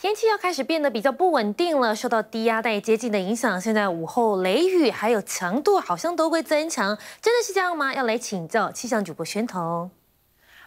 天气要开始变得比较不稳定了，受到低压带接近的影响，现在午后雷雨还有强度好像都会增强，真的是这样吗？要来请教气象主播宣彤。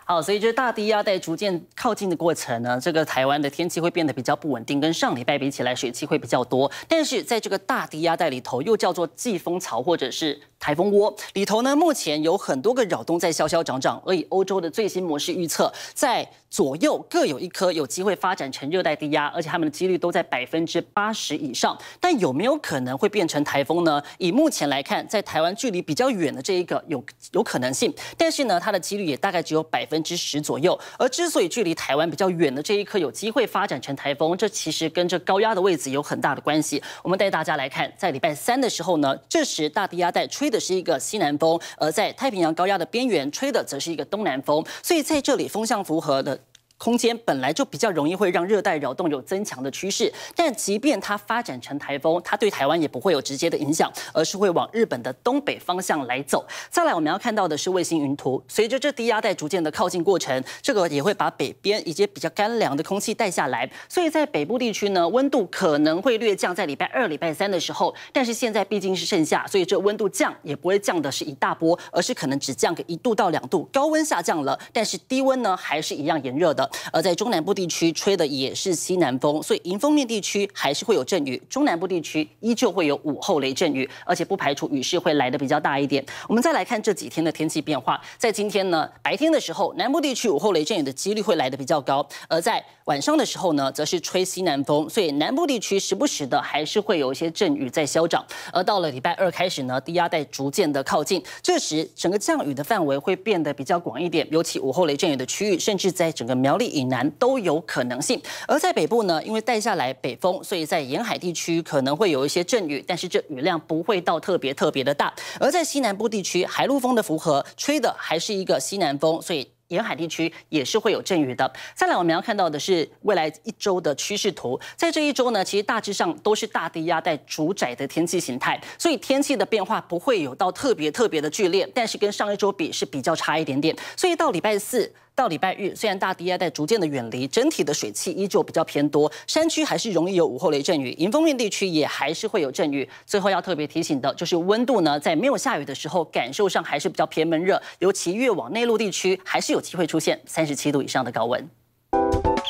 好，所以这大低压带逐渐靠近的过程呢，这个台湾的天气会变得比较不稳定，跟上礼拜比起来水汽会比较多，但是在这个大低压带里头，又叫做季风槽或者是。台风窝里头呢，目前有很多个扰动在消消涨涨。而以欧洲的最新模式预测，在左右各有一颗有机会发展成热带低压，而且它们的几率都在百分之八十以上。但有没有可能会变成台风呢？以目前来看，在台湾距离比较远的这一个有有可能性，但是呢，它的几率也大概只有百分之十左右。而之所以距离台湾比较远的这一颗有机会发展成台风，这其实跟这高压的位置有很大的关系。我们带大家来看，在礼拜三的时候呢，这时大低压带吹。的是一个西南风，而在太平洋高压的边缘吹的则是一个东南风，所以在这里风向符合的。空间本来就比较容易会让热带扰动有增强的趋势，但即便它发展成台风，它对台湾也不会有直接的影响，而是会往日本的东北方向来走。再来，我们要看到的是卫星云图，随着这低压带逐渐的靠近过程，这个也会把北边一些比较干凉的空气带下来，所以在北部地区呢，温度可能会略降，在礼拜二、礼拜三的时候，但是现在毕竟是盛夏，所以这温度降也不会降的是一大波，而是可能只降个一度到两度，高温下降了，但是低温呢还是一样炎热的。而在中南部地区吹的也是西南风，所以迎风面地区还是会有阵雨，中南部地区依旧会有午后雷阵雨，而且不排除雨势会来的比较大一点。我们再来看这几天的天气变化，在今天呢白天的时候，南部地区午后雷阵雨的几率会来的比较高，而在晚上的时候呢，则是吹西南风，所以南部地区时不时的还是会有一些阵雨在消长。而到了礼拜二开始呢，低压带逐渐的靠近，这时整个降雨的范围会变得比较广一点，尤其午后雷阵雨的区域，甚至在整个苗。以南都有可能性，而在北部呢，因为带下来北风，所以在沿海地区可能会有一些阵雨，但是这雨量不会到特别特别的大。而在西南部地区，海陆风的符合吹的还是一个西南风，所以沿海地区也是会有阵雨的。再来，我们要看到的是未来一周的趋势图，在这一周呢，其实大致上都是大低压带主宰的天气形态，所以天气的变化不会有到特别特别的剧烈，但是跟上一周比是比较差一点点。所以到礼拜四。到礼拜日，虽然大低压在逐渐的远离，整体的水汽依旧比较偏多，山区还是容易有午后雷阵雨，迎风面地区也还是会有阵雨。最后要特别提醒的就是温度呢，在没有下雨的时候，感受上还是比较偏闷热，尤其越往内陆地区，还是有机会出现三十七度以上的高温。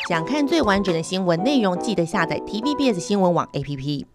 想看最完整的新闻内容，记得下载 TVBS 新闻网 APP。